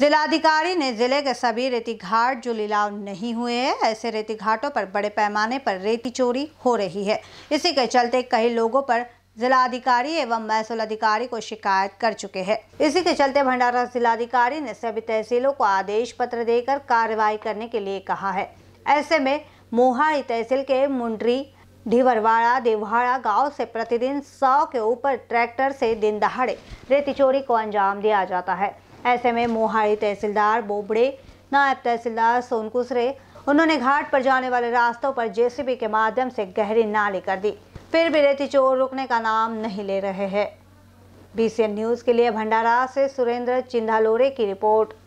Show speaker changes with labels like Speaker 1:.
Speaker 1: जिलाधिकारी ने जिले के सभी रेती घाट जो लीलाव नहीं हुए हैं ऐसे रेती घाटों पर बड़े पैमाने पर रेती चोरी हो रही है इसी के चलते कई लोगों पर जिलाधिकारी एवं महसूल अधिकारी को शिकायत कर चुके हैं इसी के चलते भंडारा जिलाधिकारी ने सभी तहसीलों को आदेश पत्र देकर कार्रवाई करने के लिए कहा है ऐसे में मोहाड़ी तहसील के मुंडरी ढीवरवाड़ा देवहाड़ा गांव से प्रतिदिन सौ के ऊपर ट्रैक्टर से दिन दहाड़े रेती चोरी को अंजाम दिया जाता है ऐसे में मोहाड़ी तहसीलदार बोबड़े नायब तहसीलदार सोनकुसरे उन्होंने घाट पर जाने वाले रास्तों पर जेसीबी के माध्यम से गहरी नाली कर दी फिर भी रेती चोर रुकने का नाम नहीं ले रहे हैं बीसीएन न्यूज़ के लिए भंडारा से सुरेंद्र चिंधालोरे की रिपोर्ट